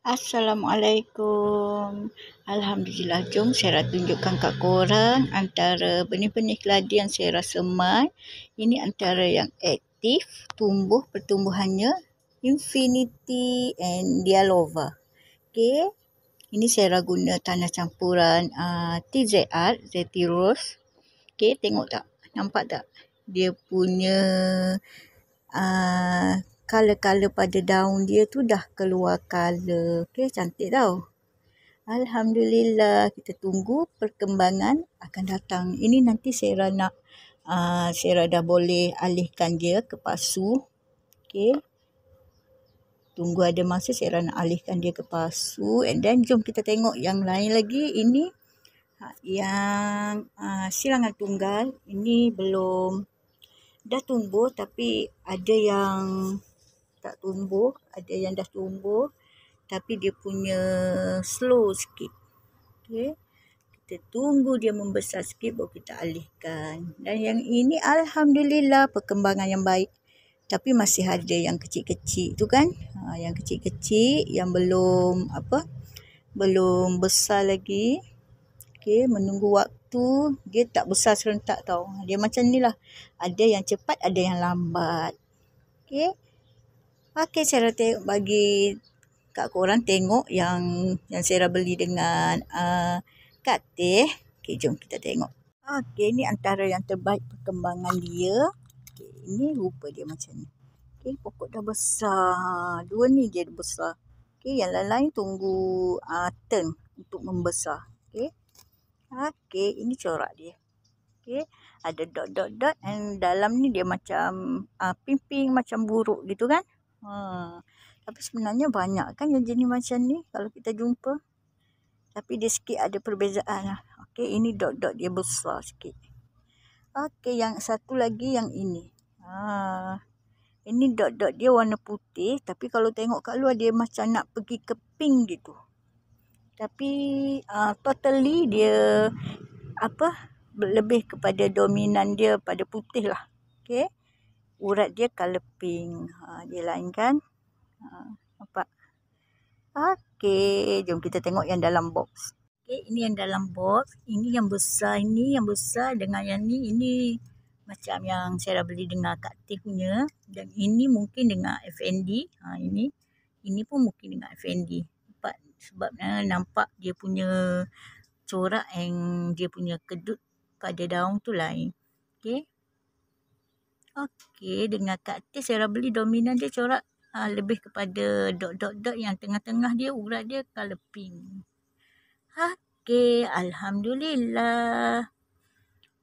Assalamualaikum Alhamdulillah Jom saya nak tunjukkan kat korang Antara benih-benih keladi yang saya rasa mai Ini antara yang aktif Tumbuh pertumbuhannya Infinity and Dialova Okay Ini saya dah guna tanah campuran uh, ah, TZR Zeti Rose Okay tengok tak Nampak tak Dia punya uh, color-color pada daun dia tu dah keluar color. Okey, cantik tau. Alhamdulillah, kita tunggu perkembangan akan datang. Ini nanti Sera nak, uh, ah, Sera dah boleh alihkan dia ke pasu. Okey. Tunggu ada masa Sera nak alihkan dia ke pasu. And then jom kita tengok yang lain lagi. Ini ha, yang uh, silangan tunggal. Ini belum dah tumbuh tapi ada yang tak tumbuh, ada yang dah tumbuh tapi dia punya slow sikit. Okey. Kita tunggu dia membesar sikit baru kita alihkan. Dan yang ini alhamdulillah perkembangan yang baik. Tapi masih ada yang kecil-kecil tu kan? Ha, yang kecil-kecil yang belum apa? Belum besar lagi. Okey, menunggu waktu dia tak besar serentak tau. Dia macam ni lah. Ada yang cepat, ada yang lambat. Okey. Okey, Sarah tengok bagi kat korang tengok yang yang Sarah beli dengan uh, Kak Teh. Okey, jom kita tengok. Okey, ni antara yang terbaik perkembangan dia. Okey, ini rupa dia macam ni. Okey, pokok dah besar. Dua ni dia besar. Okey, yang lain-lain tunggu uh, turn untuk membesar. Okey. Okey, ini corak dia. Okey, ada dot-dot-dot. And dalam ni dia macam uh, ping-ping macam buruk gitu kan. Ha. Tapi sebenarnya banyak kan yang jenis macam ni kalau kita jumpa. Tapi dia sikit ada perbezaan lah. Okey, ini dot-dot dia besar sikit. Okey, yang satu lagi yang ini. Ha. Ini dot-dot dia warna putih. Tapi kalau tengok kat luar dia macam nak pergi ke pink gitu. Tapi uh, totally dia apa lebih kepada dominan dia pada putih lah. Okey urat dia color pink. Ha, dia lain kan. Ha, nampak? Okey. Jom kita tengok yang dalam box. Okey. Ini yang dalam box. Ini yang besar. Ini yang besar. Dengan yang ni. Ini macam yang saya dah beli dengan Kak T punya. Dan ini mungkin dengan FND. Ha, ini. Ini pun mungkin dengan FND. Nampak? Sebab eh, nampak dia punya corak yang dia punya kedut pada daun tu lain. Okey. Okey, dengan kat artis Sarah beli dominan dia corak uh, lebih kepada dot-dot-dot yang tengah-tengah dia urat dia color pink. Okey, Alhamdulillah.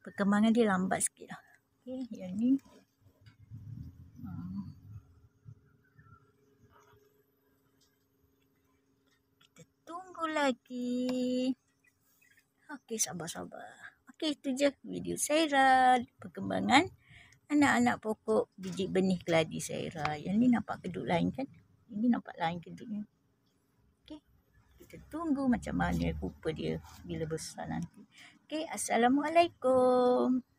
Perkembangan dia lambat sikit lah. Okey, yang ni. Kita tunggu lagi. Okey, sabar-sabar. Okey, itu je video Sarah. Perkembangan anak-anak pokok biji benih keladi saya. Yang ni nampak kedut lain kan? Ini nampak lain kedutnya. Okey. Kita tunggu macam mana rupa dia bila besar nanti. Okey, assalamualaikum.